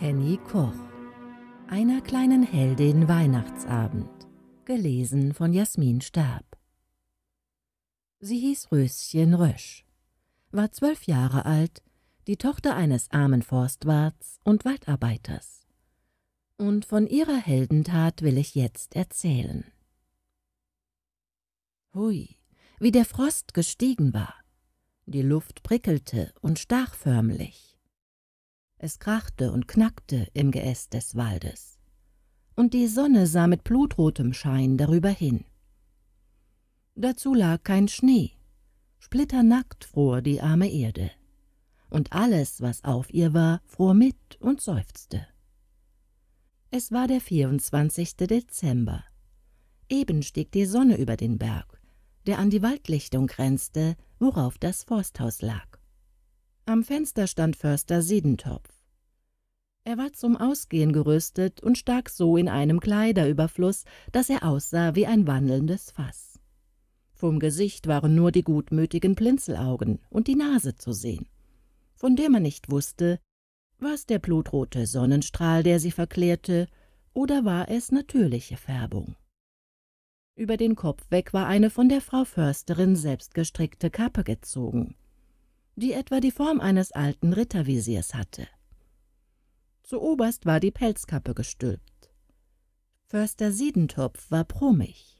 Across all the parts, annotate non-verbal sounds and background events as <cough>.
Henny Koch. Einer kleinen Heldin Weihnachtsabend. Gelesen von Jasmin Stab. Sie hieß Röschen Rösch, war zwölf Jahre alt, die Tochter eines armen Forstwarts und Waldarbeiters. Und von ihrer Heldentat will ich jetzt erzählen. Hui, wie der Frost gestiegen war. Die Luft prickelte und stach förmlich. Es krachte und knackte im Geäst des Waldes, und die Sonne sah mit blutrotem Schein darüber hin. Dazu lag kein Schnee, splitternackt fror die arme Erde, und alles, was auf ihr war, fror mit und seufzte. Es war der 24. Dezember. Eben stieg die Sonne über den Berg, der an die Waldlichtung grenzte, worauf das Forsthaus lag. Am Fenster stand Förster Siedentopf. Er war zum Ausgehen gerüstet und stak so in einem Kleiderüberfluss, daß er aussah wie ein wandelndes Fass. Vom Gesicht waren nur die gutmütigen Plinzelaugen und die Nase zu sehen, von der man nicht wusste, war es der blutrote Sonnenstrahl, der sie verklärte, oder war es natürliche Färbung? Über den Kopf weg war eine von der Frau Försterin selbst gestrickte Kappe gezogen, die etwa die Form eines alten Rittervisiers hatte. Zuoberst war die Pelzkappe gestülpt. Förster Siedentopf war brummig.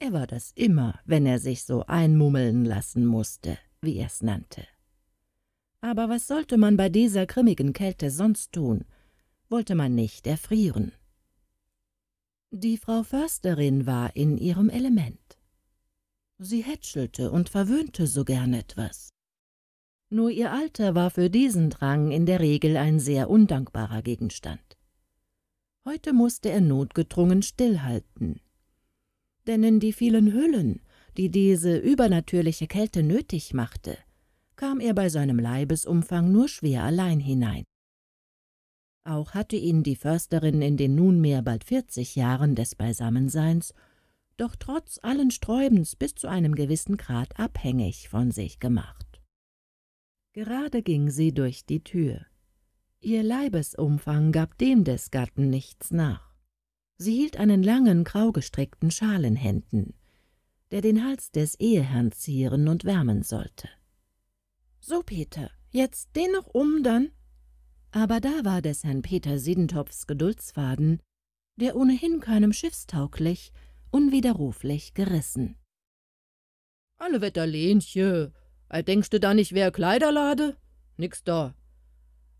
Er war das immer, wenn er sich so einmummeln lassen musste, wie er's nannte. Aber was sollte man bei dieser grimmigen Kälte sonst tun? Wollte man nicht erfrieren. Die Frau Försterin war in ihrem Element. Sie hätschelte und verwöhnte so gern etwas. Nur ihr Alter war für diesen Drang in der Regel ein sehr undankbarer Gegenstand. Heute musste er notgedrungen stillhalten. Denn in die vielen Hüllen, die diese übernatürliche Kälte nötig machte, kam er bei seinem Leibesumfang nur schwer allein hinein. Auch hatte ihn die Försterin in den nunmehr bald vierzig Jahren des Beisammenseins doch trotz allen Sträubens bis zu einem gewissen Grad abhängig von sich gemacht. Gerade ging sie durch die Tür. Ihr Leibesumfang gab dem des Gatten nichts nach. Sie hielt einen langen, graugestreckten Schal in Händen, der den Hals des Eheherrn zieren und wärmen sollte. »So, Peter, jetzt den noch um, dann?« Aber da war des Herrn Peter Siedentopfs Geduldsfaden, der ohnehin keinem schiffstauglich, unwiderruflich gerissen. »Alle Wetter, Wetterlenche, äh, denkst du dann, ich wär Kleiderlade? Nix da.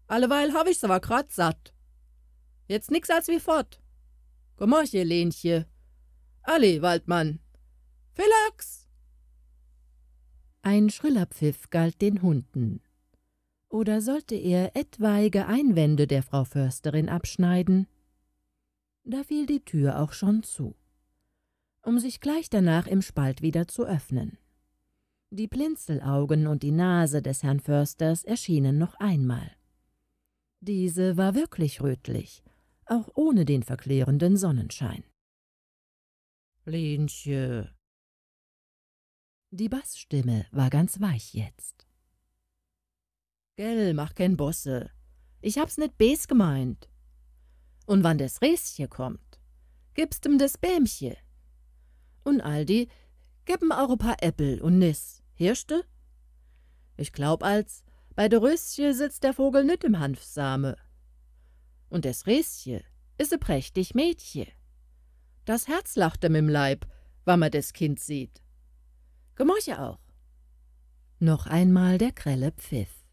Alleweil hab ich's aber grad satt. Jetzt nix als wie fort. Komm hier, Lenche. Alle, Waldmann. Philax! Ein schriller Pfiff galt den Hunden. Oder sollte er etwaige Einwände der Frau Försterin abschneiden? Da fiel die Tür auch schon zu, um sich gleich danach im Spalt wieder zu öffnen. Die Blinzelaugen und die Nase des Herrn Försters erschienen noch einmal. Diese war wirklich rötlich, auch ohne den verklärenden Sonnenschein. Lenche. Die Bassstimme war ganz weich jetzt. Gell, mach kein Bosse. Ich hab's net bes gemeint. Und wann des Resje kommt, gibst ihm des Bämche. Und Aldi, gib gib'n auch ein paar Äppel und Niss. Hirschte? Ich glaub als, bei der Rösje sitzt der Vogel nit im Hanfsame. Und des Rösje is e prächtig Mädchen. Das Herz lacht ihm im Leib, wann man des Kind sieht. Gemorche auch. Noch einmal der grelle Pfiff.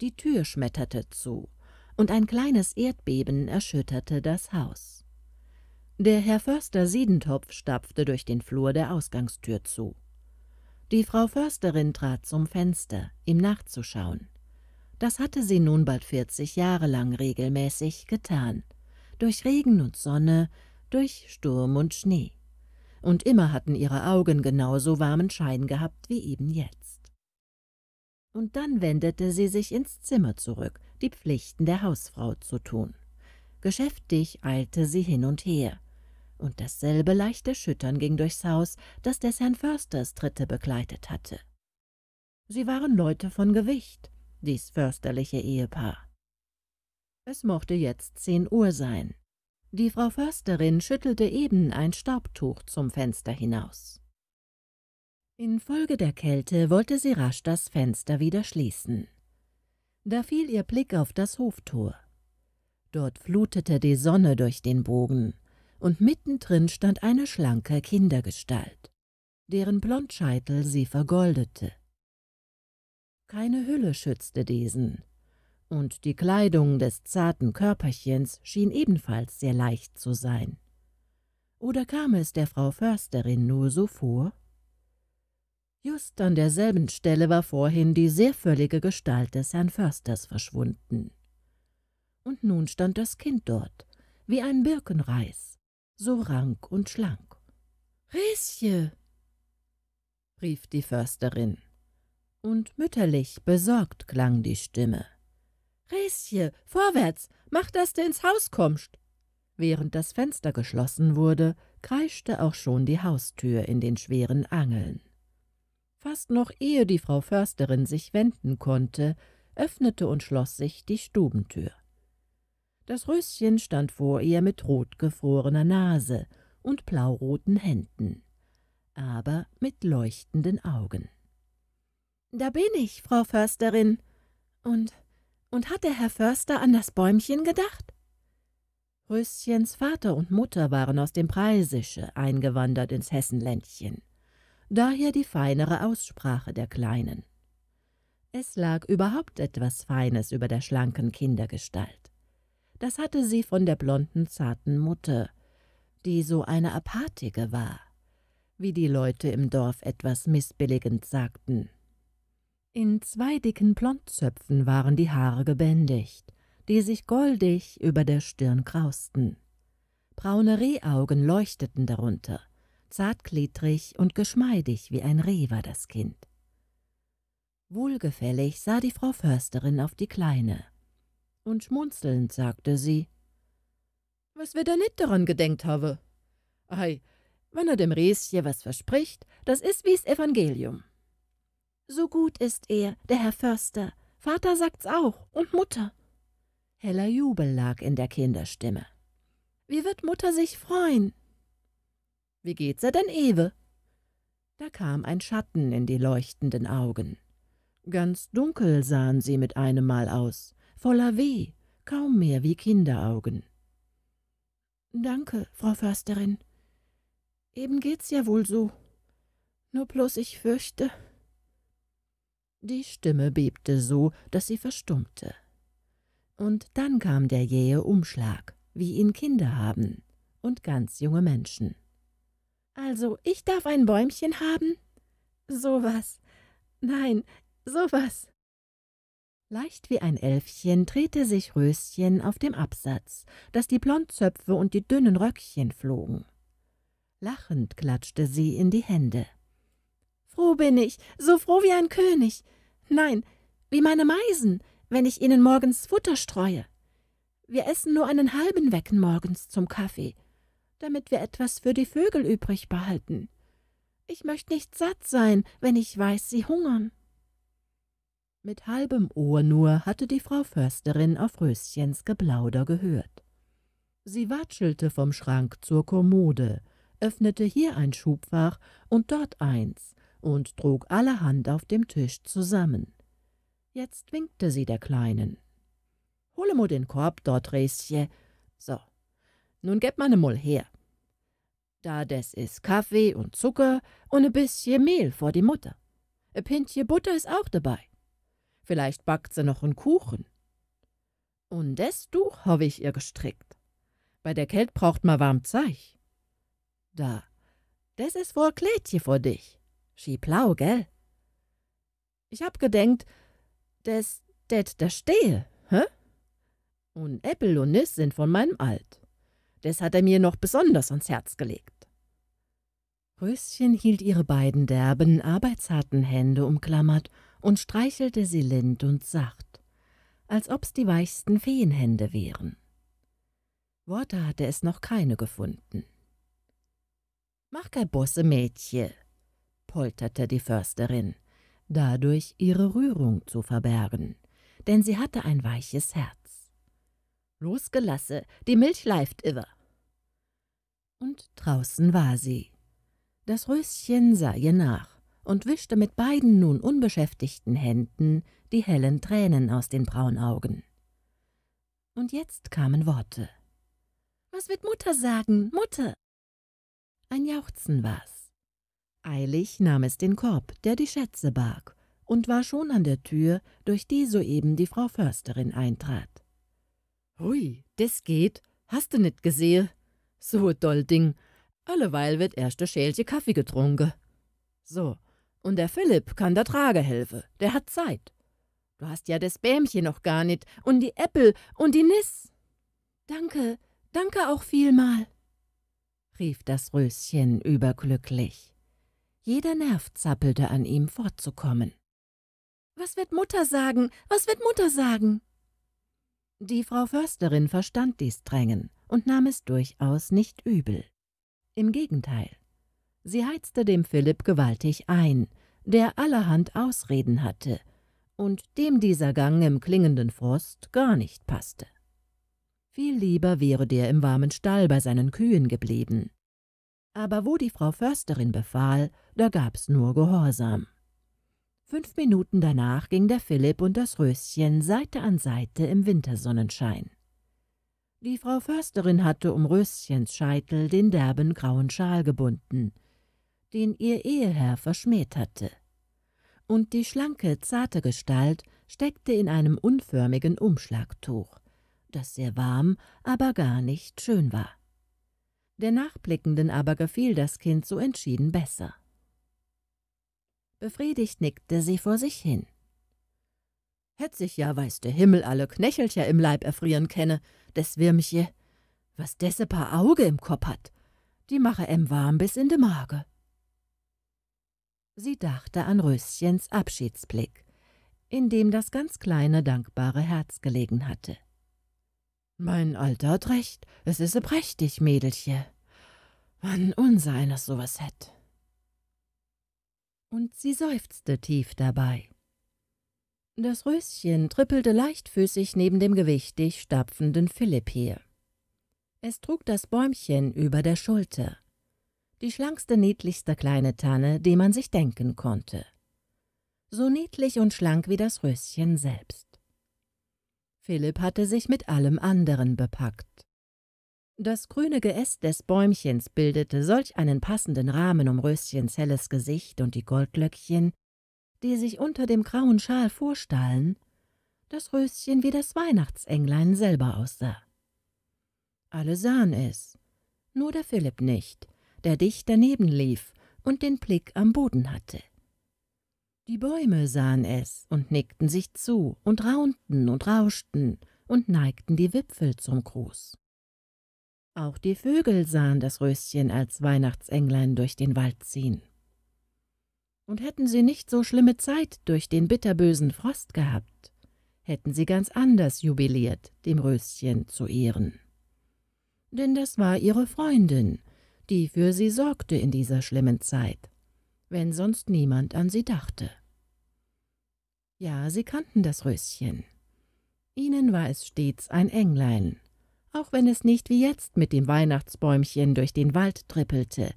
Die Tür schmetterte zu, und ein kleines Erdbeben erschütterte das Haus. Der Herr Förster Siedentopf stapfte durch den Flur der Ausgangstür zu. Die Frau Försterin trat zum Fenster, ihm nachzuschauen. Das hatte sie nun bald vierzig Jahre lang regelmäßig getan. Durch Regen und Sonne, durch Sturm und Schnee. Und immer hatten ihre Augen genauso warmen Schein gehabt wie eben jetzt. Und dann wendete sie sich ins Zimmer zurück, die Pflichten der Hausfrau zu tun. Geschäftig eilte sie hin und her, und dasselbe leichte Schüttern ging durchs Haus, das des Herrn Försters Tritte begleitet hatte. Sie waren Leute von Gewicht, dies försterliche Ehepaar. Es mochte jetzt zehn Uhr sein. Die Frau Försterin schüttelte eben ein Staubtuch zum Fenster hinaus. Infolge der Kälte wollte sie rasch das Fenster wieder schließen. Da fiel ihr Blick auf das Hoftor. Dort flutete die Sonne durch den Bogen und mittendrin stand eine schlanke Kindergestalt, deren Blondscheitel sie vergoldete. Keine Hülle schützte diesen, und die Kleidung des zarten Körperchens schien ebenfalls sehr leicht zu sein. Oder kam es der Frau Försterin nur so vor? Just an derselben Stelle war vorhin die sehr völlige Gestalt des Herrn Försters verschwunden. Und nun stand das Kind dort, wie ein Birkenreis, so rank und schlank. »Risje«, rief die Försterin, und mütterlich besorgt klang die Stimme. »Risje, vorwärts, mach, dass du ins Haus kommst!« Während das Fenster geschlossen wurde, kreischte auch schon die Haustür in den schweren Angeln. Fast noch ehe die Frau Försterin sich wenden konnte, öffnete und schloss sich die Stubentür. Das Röschen stand vor ihr mit rotgefrorener Nase und blauroten Händen, aber mit leuchtenden Augen. »Da bin ich, Frau Försterin. Und, und hat der Herr Förster an das Bäumchen gedacht?« Röschens Vater und Mutter waren aus dem Preisische eingewandert ins Hessenländchen. Daher die feinere Aussprache der Kleinen. Es lag überhaupt etwas Feines über der schlanken Kindergestalt. Das hatte sie von der blonden, zarten Mutter, die so eine Apathige war, wie die Leute im Dorf etwas missbilligend sagten. In zwei dicken Blondzöpfen waren die Haare gebändigt, die sich goldig über der Stirn krausten. Braune Rehaugen leuchteten darunter, zartgliedrig und geschmeidig wie ein Reh war das Kind. Wohlgefällig sah die Frau Försterin auf die Kleine, und schmunzelnd sagte sie, »Was wir da nit daran gedenkt habe? Ei, wenn er dem Resje was verspricht, das ist wie's Evangelium.« »So gut ist er, der Herr Förster. Vater sagt's auch und Mutter.« Heller Jubel lag in der Kinderstimme. »Wie wird Mutter sich freuen?« »Wie geht's er denn, Ewe?« Da kam ein Schatten in die leuchtenden Augen. Ganz dunkel sahen sie mit einem Mal aus, voller Weh, kaum mehr wie Kinderaugen. »Danke, Frau Försterin. Eben geht's ja wohl so. Nur bloß ich fürchte...« Die Stimme bebte so, dass sie verstummte. Und dann kam der jähe Umschlag, wie ihn Kinder haben und ganz junge Menschen. »Also, ich darf ein Bäumchen haben?« »Sowas. Nein, sowas.« Leicht wie ein Elfchen drehte sich Röschen auf dem Absatz, daß die Blondzöpfe und die dünnen Röckchen flogen. Lachend klatschte sie in die Hände. »Froh bin ich, so froh wie ein König. Nein, wie meine Meisen, wenn ich ihnen morgens Futter streue. Wir essen nur einen halben Wecken morgens zum Kaffee, damit wir etwas für die Vögel übrig behalten. Ich möchte nicht satt sein, wenn ich weiß, sie hungern.« mit halbem Ohr nur hatte die Frau Försterin auf Röschens Geplauder gehört. Sie watschelte vom Schrank zur Kommode, öffnete hier ein Schubfach und dort eins und trug allerhand auf dem Tisch zusammen. Jetzt winkte sie der Kleinen. »Hole mu den Korb dort, Rösje. So, nun geb man mol her. Da des is Kaffee und Zucker und e bisschen Mehl vor die Mutter. E Pintje Butter is auch dabei. Vielleicht backt sie noch einen Kuchen. Und das Tuch habe ich ihr gestrickt. Bei der Kälte braucht man warm Zeich. Da, das ist wohl Klädchen vor dich. Schi blau, gell? Ich hab gedenkt, das, det da stehe, hä? Und Äppel und Nis sind von meinem Alt. Das hat er mir noch besonders ans Herz gelegt. Röschen hielt ihre beiden derben, arbeitsharten Hände umklammert und streichelte sie lind und sacht, als ob's die weichsten Feenhände wären. Worte hatte es noch keine gefunden. »Mach kein Bosse, Mädchen«, polterte die Försterin, dadurch ihre Rührung zu verbergen, denn sie hatte ein weiches Herz. »Losgelasse, die Milch leift iwer.« Und draußen war sie. Das Röschen sah ihr nach und wischte mit beiden nun unbeschäftigten Händen die hellen Tränen aus den braunen Augen. Und jetzt kamen Worte. Was wird Mutter sagen, Mutter? Ein Jauchzen war's. Eilig nahm es den Korb, der die Schätze barg, und war schon an der Tür, durch die soeben die Frau Försterin eintrat. Hui, das geht, hast du nicht gesehen? So doll Ding, alleweil wird erst erste Schälchen Kaffee getrunken. So, und der Philipp kann der Trage helfe, der hat Zeit. Du hast ja das Bämchen noch gar nicht und die Äppel und die Niss. Danke, danke auch vielmal, rief das Röschen überglücklich. Jeder Nerv zappelte an ihm fortzukommen. Was wird Mutter sagen? Was wird Mutter sagen? Die Frau Försterin verstand dies Drängen und nahm es durchaus nicht übel. Im Gegenteil, Sie heizte dem Philipp gewaltig ein, der allerhand Ausreden hatte und dem dieser Gang im klingenden Frost gar nicht passte. Viel lieber wäre der im warmen Stall bei seinen Kühen geblieben. Aber wo die Frau Försterin befahl, da gab's nur Gehorsam. Fünf Minuten danach ging der Philipp und das Röschen Seite an Seite im Wintersonnenschein. Die Frau Försterin hatte um Röschens Scheitel den derben grauen Schal gebunden, den ihr Eheherr verschmäht hatte. Und die schlanke, zarte Gestalt steckte in einem unförmigen Umschlagtuch, das sehr warm, aber gar nicht schön war. Der Nachblickenden aber gefiel das Kind so entschieden besser. Befriedigt nickte sie vor sich hin. Hätt sich ja, weiß der Himmel, alle Knächelcher im Leib erfrieren kenne, des Wirmche. Was desse paar Auge im Kopf hat, die mache em warm bis in de Mage. Sie dachte an Röschens Abschiedsblick, in dem das ganz kleine, dankbare Herz gelegen hatte. »Mein Alter hat recht, es ist prächtig, Mädelche. Wann unser eines sowas hätt.« Und sie seufzte tief dabei. Das Röschen trippelte leichtfüßig neben dem gewichtig stapfenden Philipp hier. Es trug das Bäumchen über der Schulter die schlankste, niedlichste kleine Tanne, die man sich denken konnte. So niedlich und schlank wie das Röschen selbst. Philipp hatte sich mit allem anderen bepackt. Das grüne Geäst des Bäumchens bildete solch einen passenden Rahmen um Röschens helles Gesicht und die Goldlöckchen, die sich unter dem grauen Schal vorstahlen, dass Röschen wie das Weihnachtsenglein selber aussah. Alle sahen es, nur der Philipp nicht, der dicht daneben lief und den Blick am Boden hatte. Die Bäume sahen es und nickten sich zu und raunten und rauschten und neigten die Wipfel zum Gruß. Auch die Vögel sahen das Röschen als Weihnachtsenglein durch den Wald ziehen. Und hätten sie nicht so schlimme Zeit durch den bitterbösen Frost gehabt, hätten sie ganz anders jubiliert, dem Röschen zu ehren. Denn das war ihre Freundin, die für sie sorgte in dieser schlimmen Zeit, wenn sonst niemand an sie dachte. Ja, sie kannten das Röschen. Ihnen war es stets ein Englein, auch wenn es nicht wie jetzt mit dem Weihnachtsbäumchen durch den Wald trippelte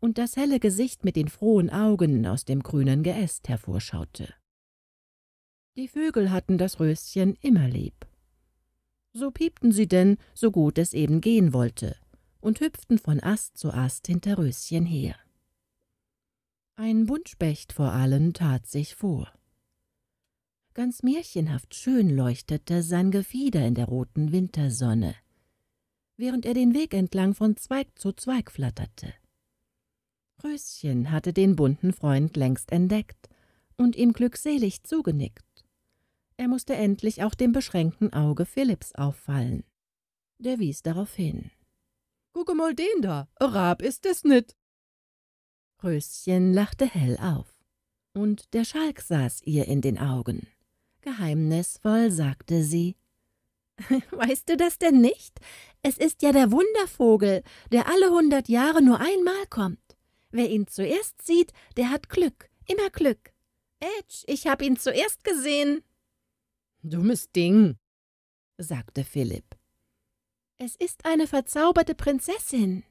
und das helle Gesicht mit den frohen Augen aus dem grünen Geäst hervorschaute. Die Vögel hatten das Röschen immer lieb. So piepten sie denn, so gut es eben gehen wollte – und hüpften von Ast zu Ast hinter Röschen her. Ein Buntspecht vor allen tat sich vor. Ganz märchenhaft schön leuchtete sein Gefieder in der roten Wintersonne, während er den Weg entlang von Zweig zu Zweig flatterte. Röschen hatte den bunten Freund längst entdeckt und ihm glückselig zugenickt. Er musste endlich auch dem beschränkten Auge Philipps auffallen. Der wies darauf hin. Gucke mal den da, Rab ist es nit. Röschen lachte hell auf, und der Schalk saß ihr in den Augen. Geheimnisvoll sagte sie, <laughs> »Weißt du das denn nicht? Es ist ja der Wundervogel, der alle hundert Jahre nur einmal kommt. Wer ihn zuerst sieht, der hat Glück, immer Glück. Ätsch, ich hab ihn zuerst gesehen.« »Dummes Ding«, sagte Philipp. Es ist eine verzauberte Prinzessin,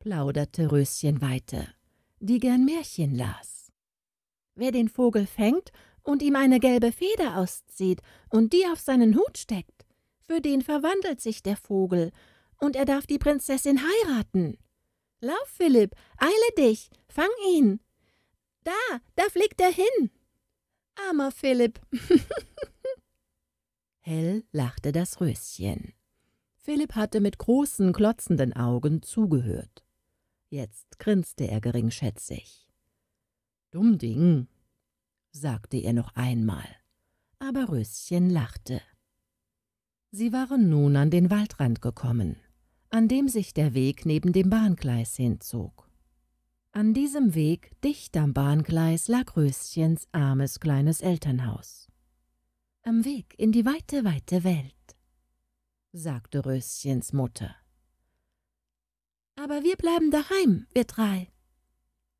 plauderte Röschen weiter, die gern Märchen las. Wer den Vogel fängt und ihm eine gelbe Feder auszieht und die auf seinen Hut steckt, für den verwandelt sich der Vogel, und er darf die Prinzessin heiraten. Lauf, Philipp, eile dich, fang ihn. Da, da fliegt er hin. Armer Philipp. <laughs> Hell lachte das Röschen. Philipp hatte mit großen, klotzenden Augen zugehört. Jetzt grinste er geringschätzig. »Dumm Ding«, sagte er noch einmal, aber Röschen lachte. Sie waren nun an den Waldrand gekommen, an dem sich der Weg neben dem Bahngleis hinzog. An diesem Weg, dicht am Bahngleis, lag Röschens armes kleines Elternhaus. Am Weg in die weite, weite Welt sagte Röschens Mutter. Aber wir bleiben daheim, wir drei,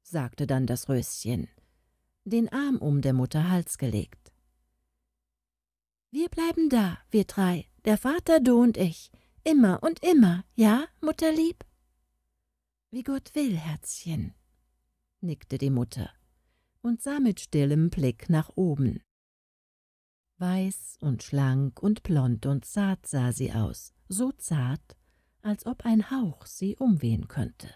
sagte dann das Röschen, den Arm um der Mutter Hals gelegt. Wir bleiben da, wir drei, der Vater, du und ich, immer und immer, ja, Mutterlieb? Wie Gott will, Herzchen, nickte die Mutter und sah mit stillem Blick nach oben. Weiß und schlank und blond und zart sah sie aus, so zart, als ob ein Hauch sie umwehen könnte.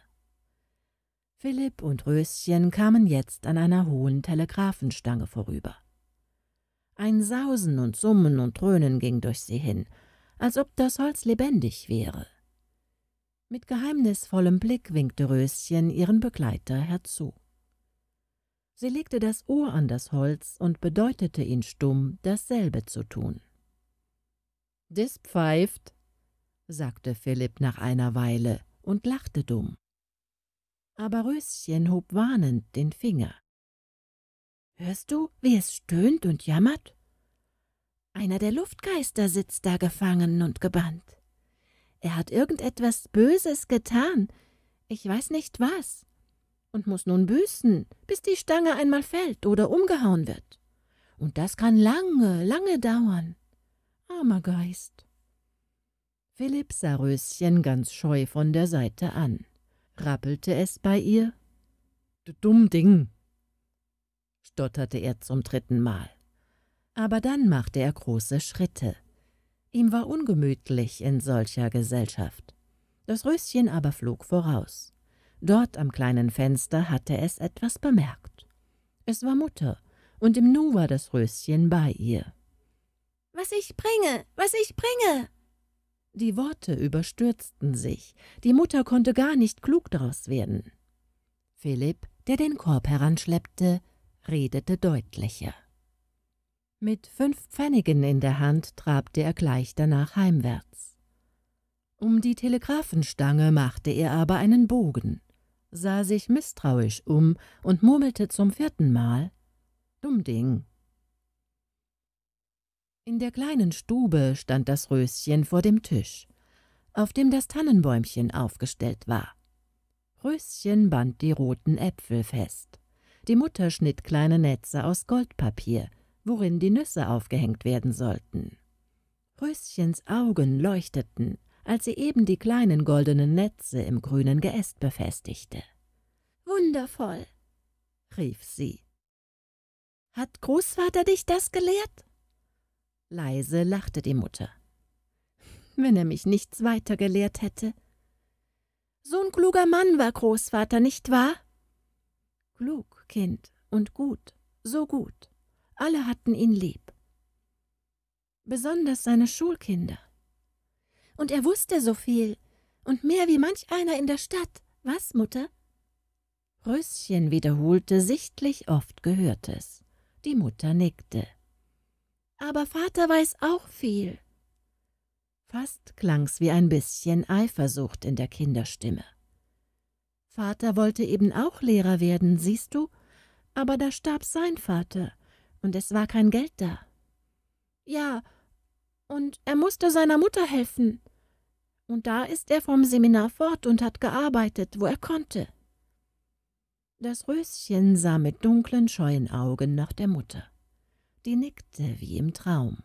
Philipp und Röschen kamen jetzt an einer hohen Telegraphenstange vorüber. Ein Sausen und Summen und Dröhnen ging durch sie hin, als ob das Holz lebendig wäre. Mit geheimnisvollem Blick winkte Röschen ihren Begleiter herzu. Sie legte das Ohr an das Holz und bedeutete ihn stumm, dasselbe zu tun. Das pfeift«, sagte Philipp nach einer Weile und lachte dumm. Aber Röschen hob warnend den Finger. »Hörst du, wie es stöhnt und jammert? Einer der Luftgeister sitzt da gefangen und gebannt. Er hat irgendetwas Böses getan, ich weiß nicht was.« und muss nun büßen, bis die Stange einmal fällt oder umgehauen wird. Und das kann lange, lange dauern. Armer Geist. Philipp sah Röschen ganz scheu von der Seite an. Rappelte es bei ihr? Du dumm Ding, stotterte er zum dritten Mal. Aber dann machte er große Schritte. Ihm war ungemütlich in solcher Gesellschaft. Das Röschen aber flog voraus. Dort am kleinen Fenster hatte es etwas bemerkt. Es war Mutter, und im Nu war das Röschen bei ihr. »Was ich bringe, was ich bringe!« Die Worte überstürzten sich. Die Mutter konnte gar nicht klug daraus werden. Philipp, der den Korb heranschleppte, redete deutlicher. Mit fünf Pfennigen in der Hand trabte er gleich danach heimwärts. Um die Telegraphenstange machte er aber einen Bogen sah sich misstrauisch um und murmelte zum vierten Mal Dumm Ding. In der kleinen Stube stand das Röschen vor dem Tisch, auf dem das Tannenbäumchen aufgestellt war. Röschen band die roten Äpfel fest. Die Mutter schnitt kleine Netze aus Goldpapier, worin die Nüsse aufgehängt werden sollten. Röschens Augen leuchteten als sie eben die kleinen goldenen Netze im grünen Geäst befestigte. »Wundervoll«, rief sie. »Hat Großvater dich das gelehrt?« Leise lachte die Mutter. »Wenn er mich nichts weiter gelehrt hätte.« »So ein kluger Mann war Großvater, nicht wahr?« »Klug, Kind, und gut, so gut. Alle hatten ihn lieb.« besonders seine Schulkinder und er wusste so viel. Und mehr wie manch einer in der Stadt. Was, Mutter? Röschen wiederholte sichtlich oft Gehörtes. Die Mutter nickte. Aber Vater weiß auch viel. Fast klang's wie ein bisschen Eifersucht in der Kinderstimme. Vater wollte eben auch Lehrer werden, siehst du, aber da starb sein Vater, und es war kein Geld da. Ja, und er musste seiner Mutter helfen. Und da ist er vom Seminar fort und hat gearbeitet, wo er konnte. Das Röschen sah mit dunklen, scheuen Augen nach der Mutter. Die nickte wie im Traum.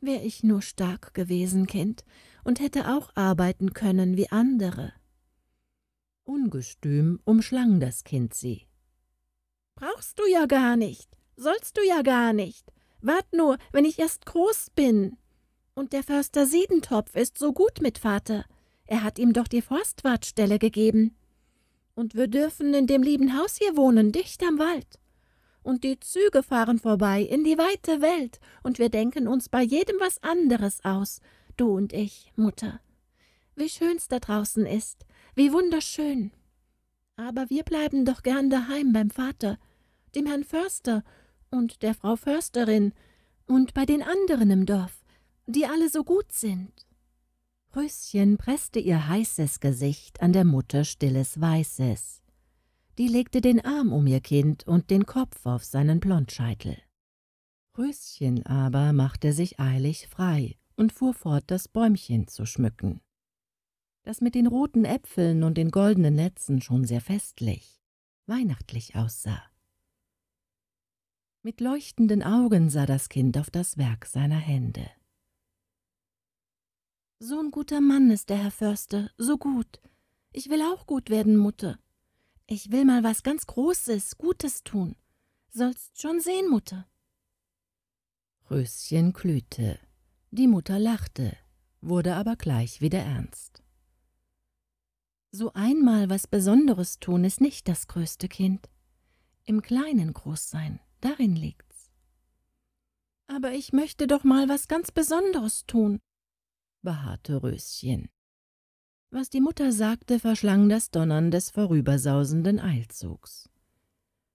Wär ich nur stark gewesen, Kind, und hätte auch arbeiten können wie andere. Ungestüm umschlang das Kind sie. Brauchst du ja gar nicht, sollst du ja gar nicht, Wart nur, wenn ich erst groß bin. Und der Förster Siedentopf ist so gut mit Vater. Er hat ihm doch die Forstwartstelle gegeben. Und wir dürfen in dem lieben Haus hier wohnen, dicht am Wald. Und die Züge fahren vorbei in die weite Welt, und wir denken uns bei jedem was anderes aus, du und ich, Mutter. Wie schön's da draußen ist, wie wunderschön. Aber wir bleiben doch gern daheim beim Vater, dem Herrn Förster und der Frau Försterin und bei den anderen im Dorf, die alle so gut sind.« Röschen presste ihr heißes Gesicht an der Mutter stilles Weißes. Die legte den Arm um ihr Kind und den Kopf auf seinen Blondscheitel. Röschen aber machte sich eilig frei und fuhr fort, das Bäumchen zu schmücken. Das mit den roten Äpfeln und den goldenen Netzen schon sehr festlich, weihnachtlich aussah. Mit leuchtenden Augen sah das Kind auf das Werk seiner Hände. So ein guter Mann ist der Herr Förster, so gut. Ich will auch gut werden, Mutter. Ich will mal was ganz Großes, Gutes tun. Sollst schon sehen, Mutter. Röschen glühte. Die Mutter lachte, wurde aber gleich wieder ernst. So einmal was Besonderes tun ist nicht das größte Kind. Im Kleinen groß sein. Darin liegt's. Aber ich möchte doch mal was ganz Besonderes tun, beharrte Röschen. Was die Mutter sagte, verschlang das Donnern des vorübersausenden Eilzugs.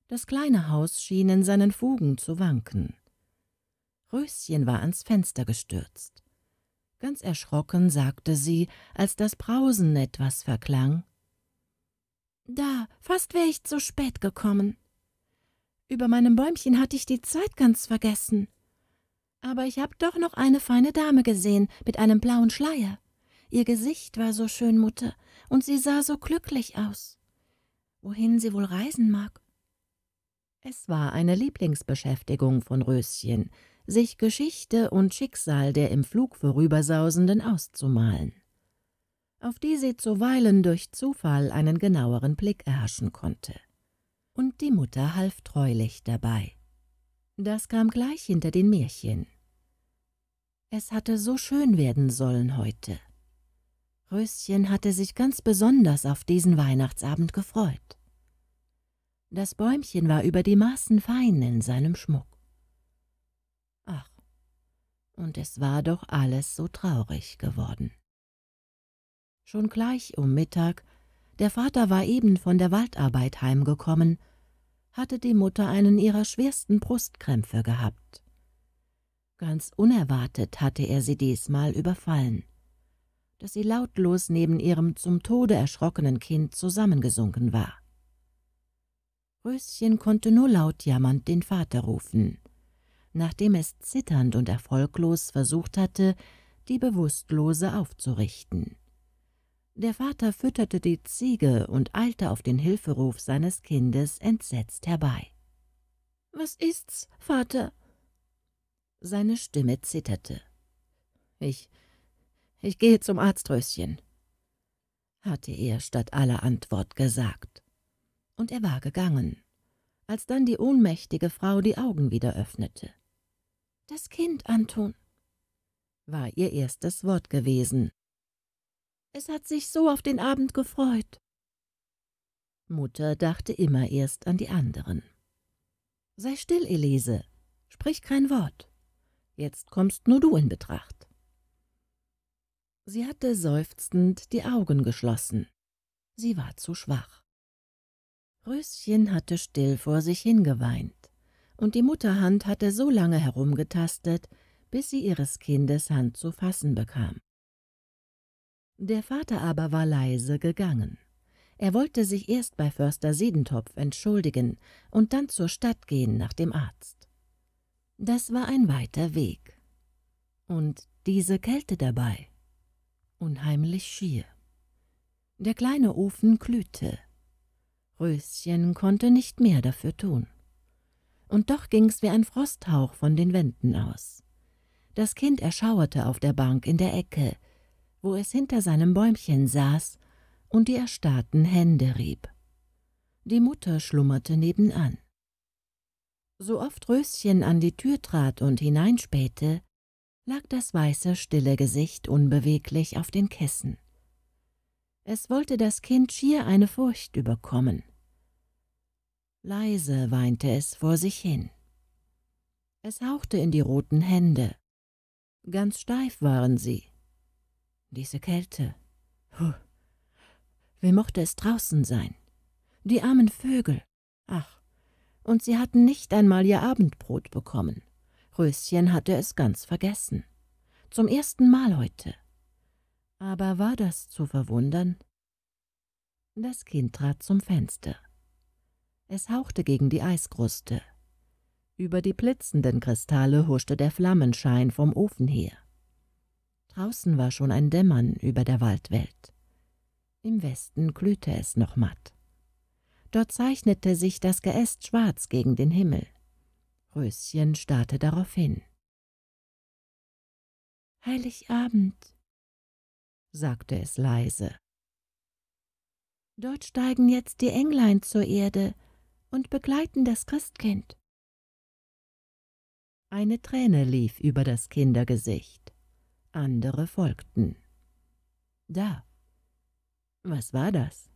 Das kleine Haus schien in seinen Fugen zu wanken. Röschen war ans Fenster gestürzt. Ganz erschrocken sagte sie, als das Brausen etwas verklang. Da, fast wäre ich zu spät gekommen. Über meinem Bäumchen hatte ich die Zeit ganz vergessen. Aber ich habe doch noch eine feine Dame gesehen mit einem blauen Schleier. Ihr Gesicht war so schön, Mutter, und sie sah so glücklich aus. Wohin sie wohl reisen mag? Es war eine Lieblingsbeschäftigung von Röschen, sich Geschichte und Schicksal der im Flug vorübersausenden auszumalen, auf die sie zuweilen durch Zufall einen genaueren Blick erhaschen konnte und die Mutter half treulich dabei. Das kam gleich hinter den Märchen. Es hatte so schön werden sollen heute. Röschen hatte sich ganz besonders auf diesen Weihnachtsabend gefreut. Das Bäumchen war über die Maßen fein in seinem Schmuck. Ach, und es war doch alles so traurig geworden. Schon gleich um Mittag der Vater war eben von der Waldarbeit heimgekommen, hatte die Mutter einen ihrer schwersten Brustkrämpfe gehabt. Ganz unerwartet hatte er sie diesmal überfallen, dass sie lautlos neben ihrem zum Tode erschrockenen Kind zusammengesunken war. Röschen konnte nur laut jammernd den Vater rufen, nachdem es zitternd und erfolglos versucht hatte, die Bewusstlose aufzurichten. Der Vater fütterte die Ziege und eilte auf den Hilferuf seines Kindes entsetzt herbei. »Was ist's, Vater?« Seine Stimme zitterte. »Ich, ich gehe zum Arzt, hatte er statt aller Antwort gesagt. Und er war gegangen, als dann die ohnmächtige Frau die Augen wieder öffnete. »Das Kind, Anton«, war ihr erstes Wort gewesen, es hat sich so auf den Abend gefreut. Mutter dachte immer erst an die anderen. Sei still, Elise, sprich kein Wort. Jetzt kommst nur du in Betracht. Sie hatte seufzend die Augen geschlossen. Sie war zu schwach. Röschen hatte still vor sich hingeweint, und die Mutterhand hatte so lange herumgetastet, bis sie ihres Kindes Hand zu fassen bekam. Der Vater aber war leise gegangen. Er wollte sich erst bei Förster Siedentopf entschuldigen und dann zur Stadt gehen nach dem Arzt. Das war ein weiter Weg. Und diese Kälte dabei. Unheimlich schier. Der kleine Ofen glühte. Röschen konnte nicht mehr dafür tun. Und doch ging's wie ein Frosthauch von den Wänden aus. Das Kind erschauerte auf der Bank in der Ecke, wo es hinter seinem Bäumchen saß und die erstarrten Hände rieb. Die Mutter schlummerte nebenan. So oft Röschen an die Tür trat und hineinspähte, lag das weiße, stille Gesicht unbeweglich auf den Kissen. Es wollte das Kind schier eine Furcht überkommen. Leise weinte es vor sich hin. Es hauchte in die roten Hände. Ganz steif waren sie, diese Kälte. Puh. Wie mochte es draußen sein? Die armen Vögel. Ach, und sie hatten nicht einmal ihr Abendbrot bekommen. Röschen hatte es ganz vergessen. Zum ersten Mal heute. Aber war das zu verwundern? Das Kind trat zum Fenster. Es hauchte gegen die Eiskruste. Über die blitzenden Kristalle huschte der Flammenschein vom Ofen her. Draußen war schon ein Dämmern über der Waldwelt. Im Westen glühte es noch matt. Dort zeichnete sich das Geäst schwarz gegen den Himmel. Röschen starrte darauf hin. Heiligabend, sagte es leise. Dort steigen jetzt die Englein zur Erde und begleiten das Christkind. Eine Träne lief über das Kindergesicht andere folgten. Da. Was war das?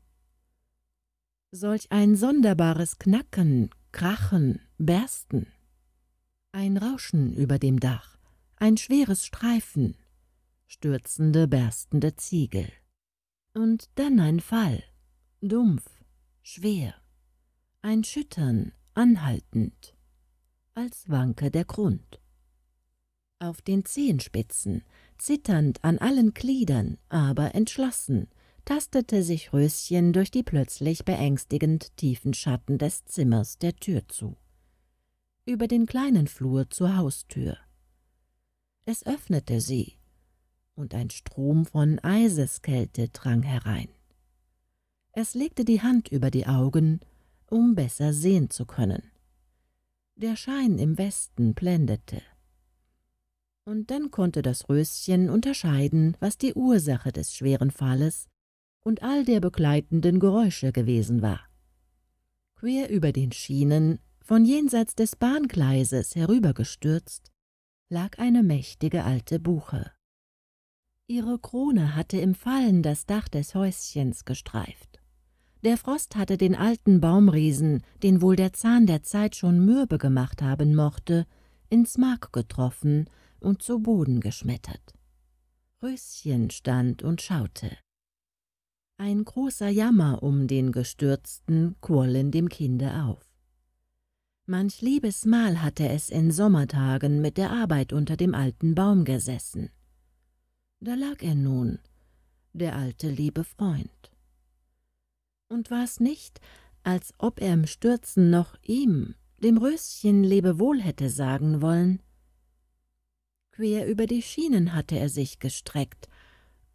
Solch ein sonderbares Knacken, Krachen, Bersten. Ein Rauschen über dem Dach, ein schweres Streifen, stürzende, berstende Ziegel. Und dann ein Fall, dumpf, schwer, ein Schüttern, anhaltend, als wanke der Grund. Auf den Zehenspitzen Zitternd an allen Gliedern, aber entschlossen, tastete sich Röschen durch die plötzlich beängstigend tiefen Schatten des Zimmers der Tür zu. Über den kleinen Flur zur Haustür. Es öffnete sie, und ein Strom von Eiseskälte drang herein. Es legte die Hand über die Augen, um besser sehen zu können. Der Schein im Westen blendete – und dann konnte das Röschen unterscheiden, was die Ursache des schweren Falles und all der begleitenden Geräusche gewesen war. Quer über den Schienen, von jenseits des Bahngleises herübergestürzt, lag eine mächtige alte Buche. Ihre Krone hatte im Fallen das Dach des Häuschens gestreift. Der Frost hatte den alten Baumriesen, den wohl der Zahn der Zeit schon mürbe gemacht haben mochte, ins Mark getroffen und zu Boden geschmettert. Röschen stand und schaute. Ein großer Jammer um den Gestürzten quoll in dem Kinde auf. Manch liebes Mal hatte es in Sommertagen mit der Arbeit unter dem alten Baum gesessen. Da lag er nun, der alte liebe Freund. Und war's nicht, als ob er im Stürzen noch ihm, dem Röschen Lebewohl hätte sagen wollen, quer über die Schienen hatte er sich gestreckt,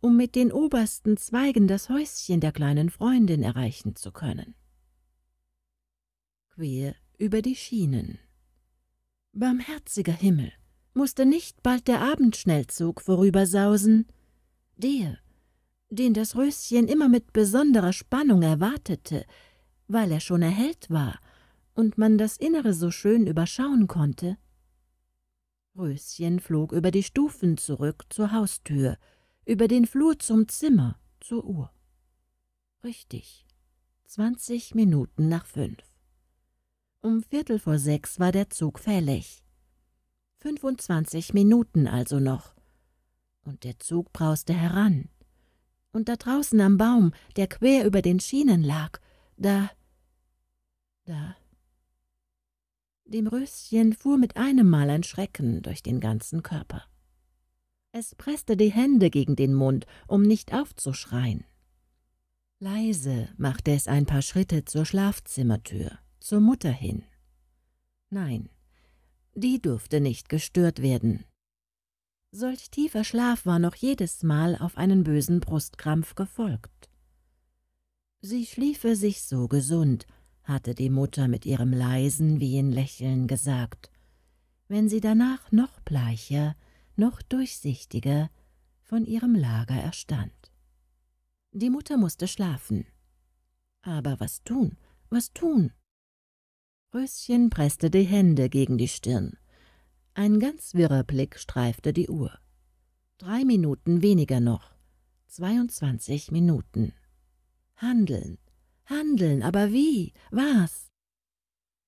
um mit den obersten Zweigen das Häuschen der kleinen Freundin erreichen zu können. Quer über die Schienen. Barmherziger Himmel, mußte nicht bald der Abendschnellzug vorübersausen, der, den das Röschen immer mit besonderer Spannung erwartete, weil er schon erhellt war und man das Innere so schön überschauen konnte – Röschen flog über die Stufen zurück zur Haustür, über den Flur zum Zimmer, zur Uhr. Richtig, zwanzig Minuten nach fünf. Um Viertel vor sechs war der Zug fällig. Fünfundzwanzig Minuten also noch. Und der Zug brauste heran. Und da draußen am Baum, der quer über den Schienen lag, da, da dem Röschen fuhr mit einem Mal ein Schrecken durch den ganzen Körper. Es presste die Hände gegen den Mund, um nicht aufzuschreien. Leise machte es ein paar Schritte zur Schlafzimmertür, zur Mutter hin. Nein, die durfte nicht gestört werden. Solch tiefer Schlaf war noch jedes Mal auf einen bösen Brustkrampf gefolgt. Sie schliefe sich so gesund, hatte die Mutter mit ihrem leisen wehen Lächeln gesagt, wenn sie danach noch bleicher, noch durchsichtiger von ihrem Lager erstand. Die Mutter musste schlafen. Aber was tun, was tun? Röschen presste die Hände gegen die Stirn. Ein ganz wirrer Blick streifte die Uhr. Drei Minuten weniger noch. 22 Minuten. Handeln, Handeln, aber wie? Was?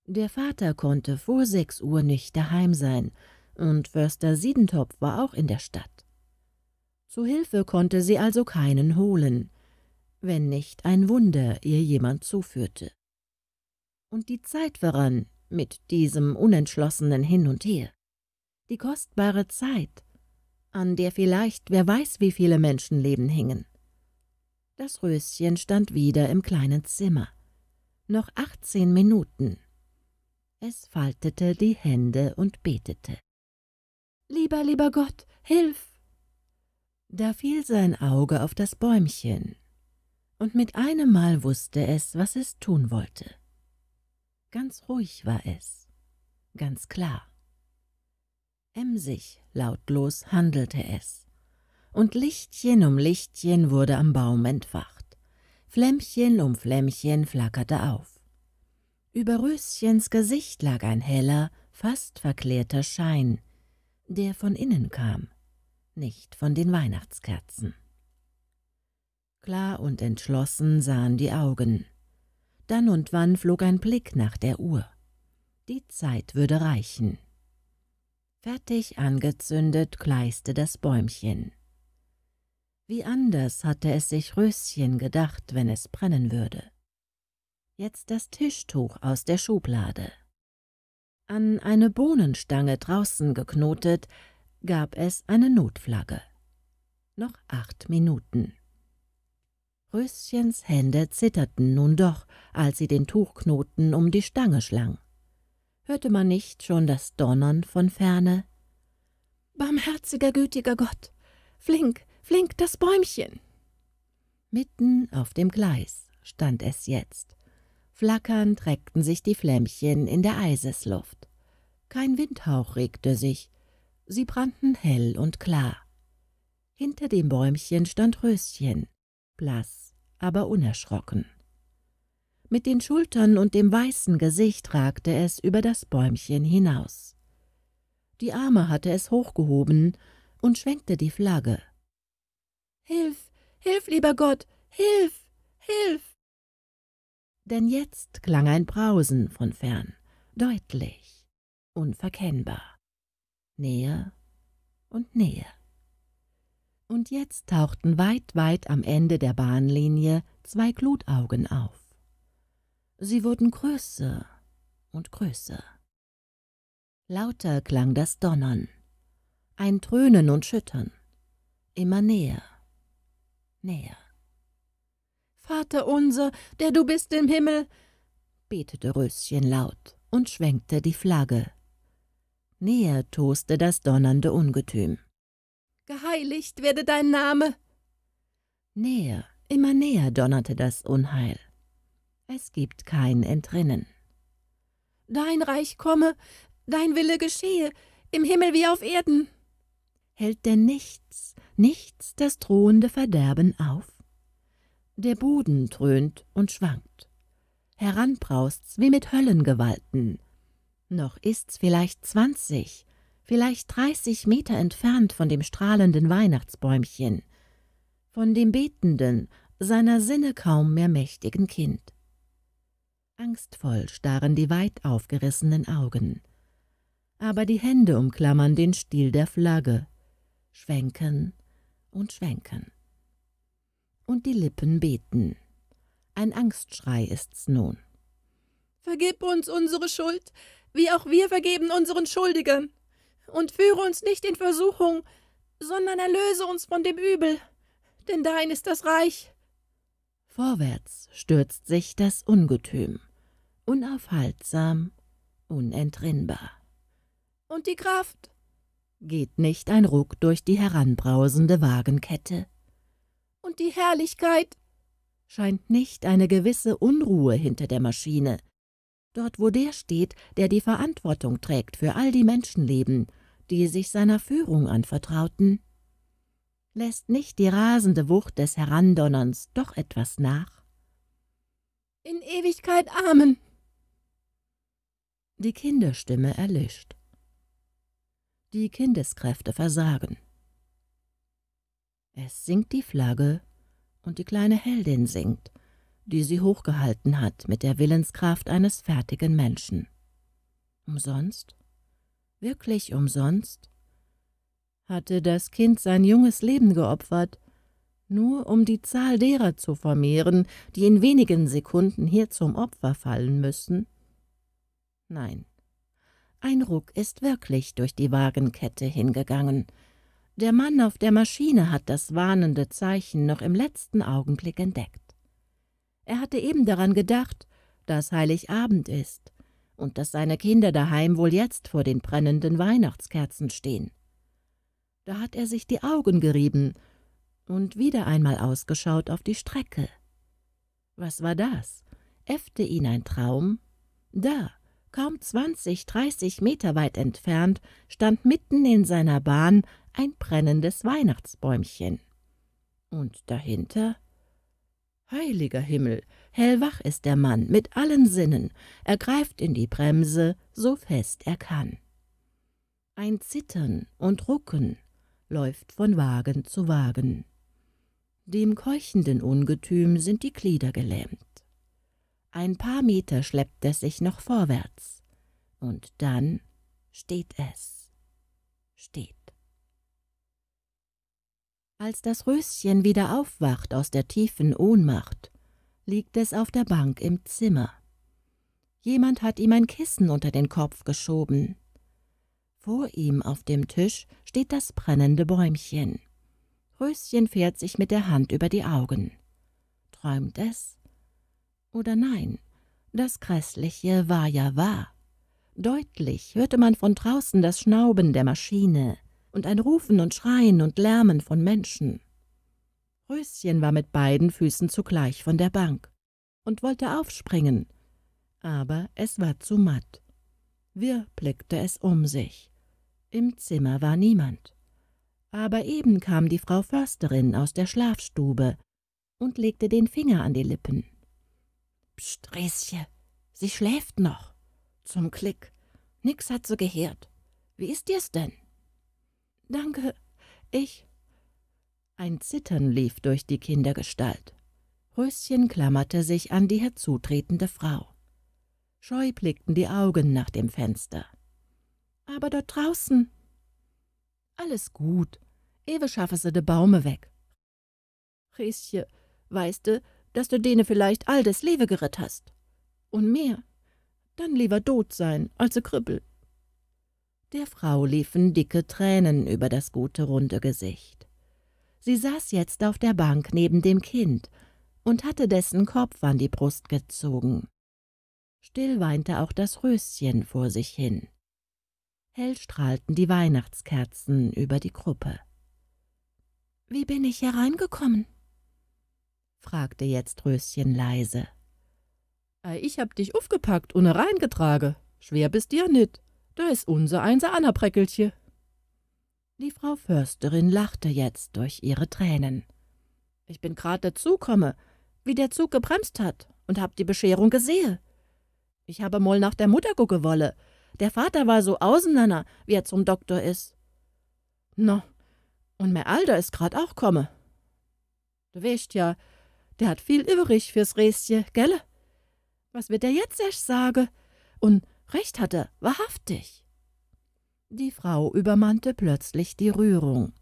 Der Vater konnte vor sechs Uhr nicht daheim sein, und Förster Siedentopf war auch in der Stadt. Zu Hilfe konnte sie also keinen holen, wenn nicht ein Wunder ihr jemand zuführte. Und die Zeit verrann mit diesem unentschlossenen Hin und Her. Die kostbare Zeit, an der vielleicht wer weiß wie viele Menschenleben hingen. Das Röschen stand wieder im kleinen Zimmer. Noch achtzehn Minuten. Es faltete die Hände und betete. »Lieber, lieber Gott, hilf!« Da fiel sein Auge auf das Bäumchen, und mit einem Mal wusste es, was es tun wollte. Ganz ruhig war es, ganz klar. Emsig, lautlos handelte es und Lichtchen um Lichtchen wurde am Baum entwacht. Flämmchen um Flämmchen flackerte auf. Über Röschens Gesicht lag ein heller, fast verklärter Schein, der von innen kam, nicht von den Weihnachtskerzen. Klar und entschlossen sahen die Augen. Dann und wann flog ein Blick nach der Uhr. Die Zeit würde reichen. Fertig angezündet kleiste das Bäumchen. Wie anders hatte es sich Röschen gedacht, wenn es brennen würde. Jetzt das Tischtuch aus der Schublade. An eine Bohnenstange draußen geknotet, gab es eine Notflagge. Noch acht Minuten. Röschens Hände zitterten nun doch, als sie den Tuchknoten um die Stange schlang. Hörte man nicht schon das Donnern von Ferne? Barmherziger, gütiger Gott, flink, Flink das Bäumchen! Mitten auf dem Gleis stand es jetzt. Flackernd reckten sich die Flämmchen in der Eisesluft. Kein Windhauch regte sich. Sie brannten hell und klar. Hinter dem Bäumchen stand Röschen, blass, aber unerschrocken. Mit den Schultern und dem weißen Gesicht ragte es über das Bäumchen hinaus. Die Arme hatte es hochgehoben und schwenkte die Flagge. Hilf, hilf, lieber Gott, hilf, hilf. Denn jetzt klang ein Brausen von fern, deutlich, unverkennbar, näher und näher. Und jetzt tauchten weit, weit am Ende der Bahnlinie zwei Glutaugen auf. Sie wurden größer und größer. Lauter klang das Donnern, ein Dröhnen und Schüttern, immer näher näher. Vater unser, der du bist im Himmel, betete Röschen laut und schwenkte die Flagge. Näher toste das donnernde Ungetüm. Geheiligt werde dein Name! Näher, immer näher donnerte das Unheil. Es gibt kein Entrinnen. Dein Reich komme, dein Wille geschehe, im Himmel wie auf Erden hält denn nichts, nichts das drohende Verderben auf. Der Boden dröhnt und schwankt. Heranbraust's wie mit Höllengewalten. Noch ist's vielleicht zwanzig, vielleicht dreißig Meter entfernt von dem strahlenden Weihnachtsbäumchen, von dem betenden, seiner Sinne kaum mehr mächtigen Kind. Angstvoll starren die weit aufgerissenen Augen. Aber die Hände umklammern den Stiel der Flagge, schwenken und schwenken. Und die Lippen beten. Ein Angstschrei ist's nun. Vergib uns unsere Schuld, wie auch wir vergeben unseren Schuldigen. Und führe uns nicht in Versuchung, sondern erlöse uns von dem Übel, denn dein ist das Reich. Vorwärts stürzt sich das Ungetüm, unaufhaltsam, unentrinnbar. Und die Kraft geht nicht ein Ruck durch die heranbrausende Wagenkette. Und die Herrlichkeit scheint nicht eine gewisse Unruhe hinter der Maschine. Dort, wo der steht, der die Verantwortung trägt für all die Menschenleben, die sich seiner Führung anvertrauten, lässt nicht die rasende Wucht des Herandonnerns doch etwas nach? In Ewigkeit Amen! Die Kinderstimme erlischt die Kindeskräfte versagen. Es sinkt die Flagge und die kleine Heldin sinkt, die sie hochgehalten hat mit der Willenskraft eines fertigen Menschen. Umsonst? Wirklich umsonst? Hatte das Kind sein junges Leben geopfert, nur um die Zahl derer zu vermehren, die in wenigen Sekunden hier zum Opfer fallen müssen? Nein, ein Ruck ist wirklich durch die Wagenkette hingegangen. Der Mann auf der Maschine hat das warnende Zeichen noch im letzten Augenblick entdeckt. Er hatte eben daran gedacht, dass Heiligabend ist und dass seine Kinder daheim wohl jetzt vor den brennenden Weihnachtskerzen stehen. Da hat er sich die Augen gerieben und wieder einmal ausgeschaut auf die Strecke. Was war das? Äffte ihn ein Traum? Da, Kaum 20, 30 Meter weit entfernt stand mitten in seiner Bahn ein brennendes Weihnachtsbäumchen. Und dahinter? Heiliger Himmel, hellwach ist der Mann mit allen Sinnen, er greift in die Bremse, so fest er kann. Ein Zittern und Rucken läuft von Wagen zu Wagen. Dem keuchenden Ungetüm sind die Glieder gelähmt. Ein paar Meter schleppt es sich noch vorwärts. Und dann steht es. Steht. Als das Röschen wieder aufwacht aus der tiefen Ohnmacht, liegt es auf der Bank im Zimmer. Jemand hat ihm ein Kissen unter den Kopf geschoben. Vor ihm auf dem Tisch steht das brennende Bäumchen. Röschen fährt sich mit der Hand über die Augen. Träumt es? oder nein. Das Grässliche war ja wahr. Deutlich hörte man von draußen das Schnauben der Maschine und ein Rufen und Schreien und Lärmen von Menschen. Röschen war mit beiden Füßen zugleich von der Bank und wollte aufspringen, aber es war zu matt. Wir blickte es um sich. Im Zimmer war niemand. Aber eben kam die Frau Försterin aus der Schlafstube und legte den Finger an die Lippen. Psst, Räschen, sie schläft noch. Zum Klick. Nix hat sie gehört. Wie ist dir's denn? Danke, ich. Ein Zittern lief durch die Kindergestalt. Röschen klammerte sich an die herzutretende Frau. Scheu blickten die Augen nach dem Fenster. Aber dort draußen. Alles gut. Ewe schaffe se de Baume weg. Rieschen, Riesje, weißte, dass du denen vielleicht all das Lebe gerettet hast. Und mehr. Dann lieber tot sein, als a Krüppel. Der Frau liefen dicke Tränen über das gute, runde Gesicht. Sie saß jetzt auf der Bank neben dem Kind und hatte dessen Kopf an die Brust gezogen. Still weinte auch das Röschen vor sich hin. Hell strahlten die Weihnachtskerzen über die Gruppe. »Wie bin ich hereingekommen?« fragte jetzt Röschen leise. Äh, ich hab dich aufgepackt und reingetrage. Schwer bist dir nit. Da ist unser einser Anna-Präckeltje. Die Frau Försterin lachte jetzt durch ihre Tränen. Ich bin grad dazukomme, wie der Zug gebremst hat und hab die Bescherung gesehen. Ich habe mal nach der Mutter gucke wolle. Der Vater war so auseinander, wie er zum Doktor ist. No, und mein Alter ist grad auch komme. Du weißt ja, der hat viel übrig fürs Räschen, gelle? Was wird er jetzt erst sagen? Und recht hat er, wahrhaftig. Die Frau übermannte plötzlich die Rührung.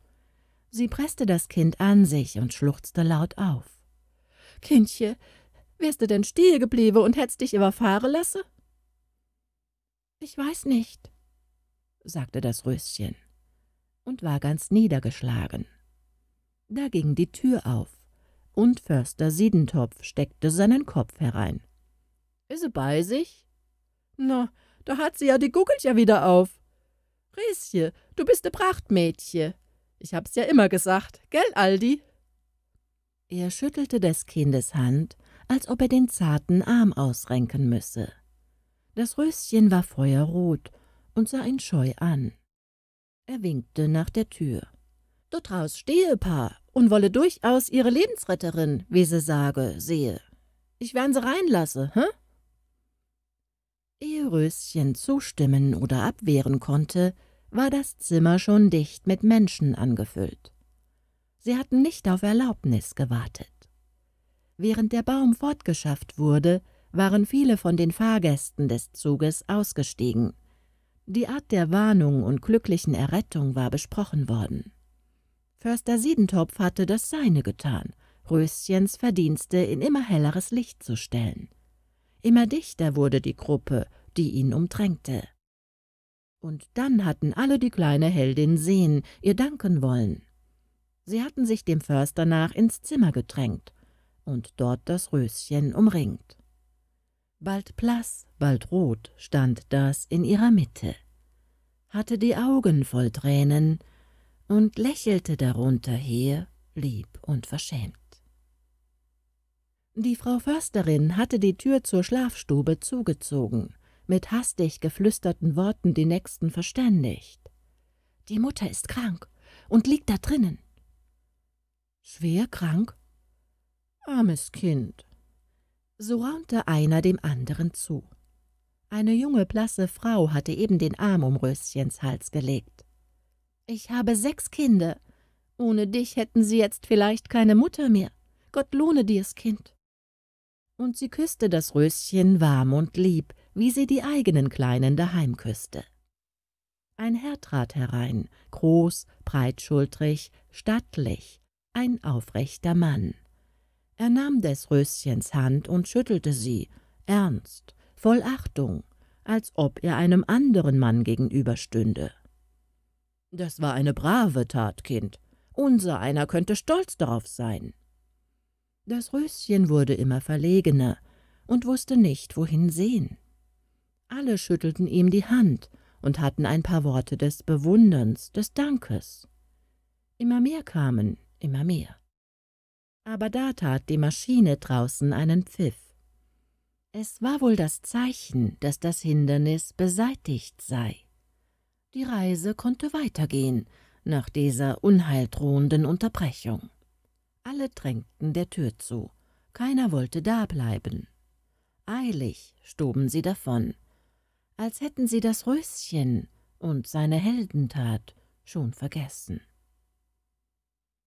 Sie presste das Kind an sich und schluchzte laut auf. Kindchen, wärst du denn still geblieben und hättest dich überfahren lassen?« »Ich weiß nicht«, sagte das Röschen und war ganz niedergeschlagen. Da ging die Tür auf und Förster Siedentopf steckte seinen Kopf herein. Ist sie bei sich? Na, da hat sie ja die guckelt ja wieder auf. Rieschen, du bist ne Prachtmädchen. Ich hab's ja immer gesagt, gell, Aldi? Er schüttelte des Kindes Hand, als ob er den zarten Arm ausrenken müsse. Das Röschen war feuerrot und sah ihn scheu an. Er winkte nach der Tür. Dottraus stehe Paar und wolle durchaus ihre Lebensretterin, wie sie sage, sehe. Ich wern sie reinlasse, hä? Ehe Röschen zustimmen oder abwehren konnte, war das Zimmer schon dicht mit Menschen angefüllt. Sie hatten nicht auf Erlaubnis gewartet. Während der Baum fortgeschafft wurde, waren viele von den Fahrgästen des Zuges ausgestiegen. Die Art der Warnung und glücklichen Errettung war besprochen worden. Förster Siedentopf hatte das Seine getan, Röschens Verdienste in immer helleres Licht zu stellen. Immer dichter wurde die Gruppe, die ihn umdrängte. Und dann hatten alle die kleine Heldin sehen, ihr danken wollen. Sie hatten sich dem Förster nach ins Zimmer gedrängt und dort das Röschen umringt. Bald blass, bald rot stand das in ihrer Mitte, hatte die Augen voll Tränen, und lächelte darunter her, lieb und verschämt. Die Frau Försterin hatte die Tür zur Schlafstube zugezogen, mit hastig geflüsterten Worten die Nächsten verständigt. »Die Mutter ist krank und liegt da drinnen.« »Schwer krank?« »Armes Kind.« So raunte einer dem anderen zu. Eine junge, blasse Frau hatte eben den Arm um Röschens Hals gelegt. Ich habe sechs Kinder. Ohne dich hätten sie jetzt vielleicht keine Mutter mehr. Gott lohne dir's, Kind. Und sie küßte das Röschen warm und lieb, wie sie die eigenen Kleinen daheim küßte. Ein Herr trat herein, groß, breitschultrig, stattlich, ein aufrechter Mann. Er nahm des Röschens Hand und schüttelte sie, ernst, voll Achtung, als ob er einem anderen Mann gegenüberstünde. Das war eine brave Tat, Kind. Unser einer könnte stolz darauf sein. Das Röschen wurde immer verlegener und wusste nicht, wohin sehen. Alle schüttelten ihm die Hand und hatten ein paar Worte des Bewunderns, des Dankes. Immer mehr kamen, immer mehr. Aber da tat die Maschine draußen einen Pfiff. Es war wohl das Zeichen, dass das Hindernis beseitigt sei. Die Reise konnte weitergehen nach dieser unheildrohenden Unterbrechung. Alle drängten der Tür zu. Keiner wollte dableiben. Eilig stoben sie davon, als hätten sie das Röschen und seine Heldentat schon vergessen.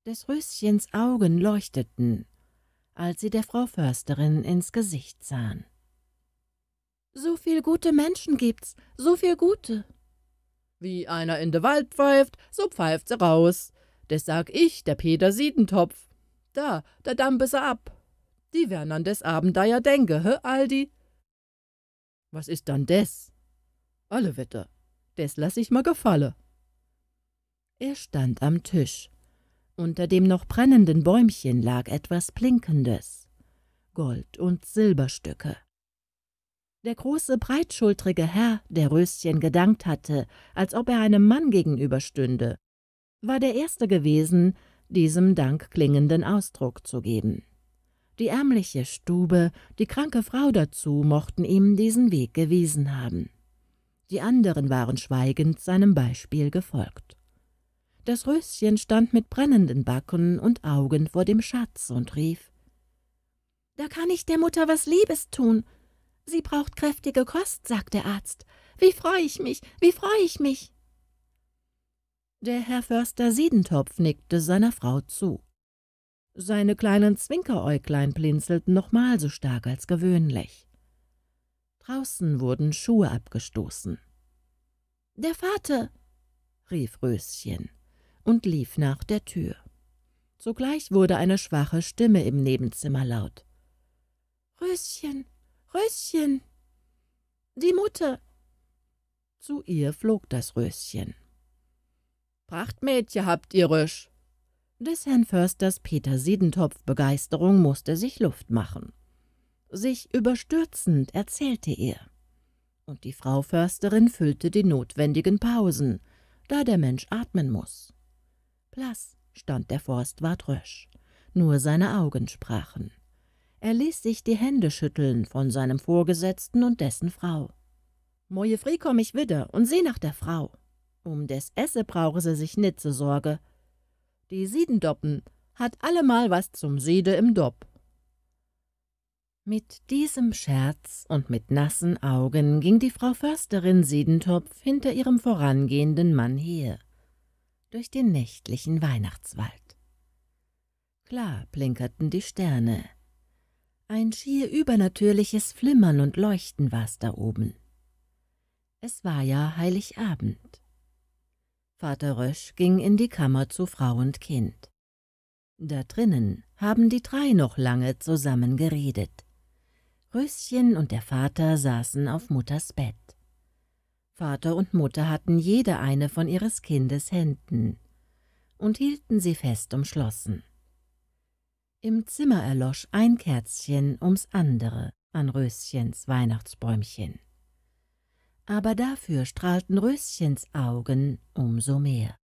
Des Röschens Augen leuchteten, als sie der Frau Försterin ins Gesicht sahen. »So viel gute Menschen gibt's, so viel Gute!« wie einer in de Wald pfeift, so pfeift se raus. Des sag ich, der Peter Siedentopf. Da, da dampe se ab. Die werden an des Abendeier denke, hä, Aldi? Was ist dann des? Alle Wetter, des lass ich mal gefalle. Er stand am Tisch. Unter dem noch brennenden Bäumchen lag etwas Blinkendes. Gold- und Silberstücke. Der große, breitschultrige Herr, der Röschen gedankt hatte, als ob er einem Mann gegenüberstünde, war der Erste gewesen, diesem Dank klingenden Ausdruck zu geben. Die ärmliche Stube, die kranke Frau dazu, mochten ihm diesen Weg gewiesen haben. Die anderen waren schweigend seinem Beispiel gefolgt. Das Röschen stand mit brennenden Backen und Augen vor dem Schatz und rief, »Da kann ich der Mutter was Liebes tun. Sie braucht kräftige Kost, sagt der Arzt. Wie freue ich mich, wie freue ich mich. Der Herr Förster Siedentopf nickte seiner Frau zu. Seine kleinen Zwinkeräuglein blinzelten nochmal so stark als gewöhnlich. Draußen wurden Schuhe abgestoßen. Der Vater, rief Röschen und lief nach der Tür. Sogleich wurde eine schwache Stimme im Nebenzimmer laut. Röschen, Röschen. Die Mutter. Zu ihr flog das Röschen. Prachtmädchen habt ihr Rösch. Des Herrn Försters Peter Siedentopf Begeisterung musste sich Luft machen. Sich überstürzend erzählte er. Und die Frau Försterin füllte die notwendigen Pausen, da der Mensch atmen muß. Blass stand der Forstwart Rösch, nur seine Augen sprachen. Er ließ sich die Hände schütteln von seinem Vorgesetzten und dessen Frau. Moje fri komm ich wieder und seh nach der Frau. Um des Esse brauche sie sich nit zu Sorge. Die Siedendoppen hat allemal was zum Siede im Dopp. Mit diesem Scherz und mit nassen Augen ging die Frau Försterin Siedentopf hinter ihrem vorangehenden Mann her, durch den nächtlichen Weihnachtswald. Klar blinkerten die Sterne, ein schier übernatürliches Flimmern und Leuchten war's da oben. Es war ja Heiligabend. Vater Rösch ging in die Kammer zu Frau und Kind. Da drinnen haben die drei noch lange zusammen geredet. Röschen und der Vater saßen auf Mutters Bett. Vater und Mutter hatten jede eine von ihres Kindes Händen und hielten sie fest umschlossen. Im Zimmer erlosch ein Kerzchen ums andere an Röschens Weihnachtsbäumchen. Aber dafür strahlten Röschens Augen umso mehr.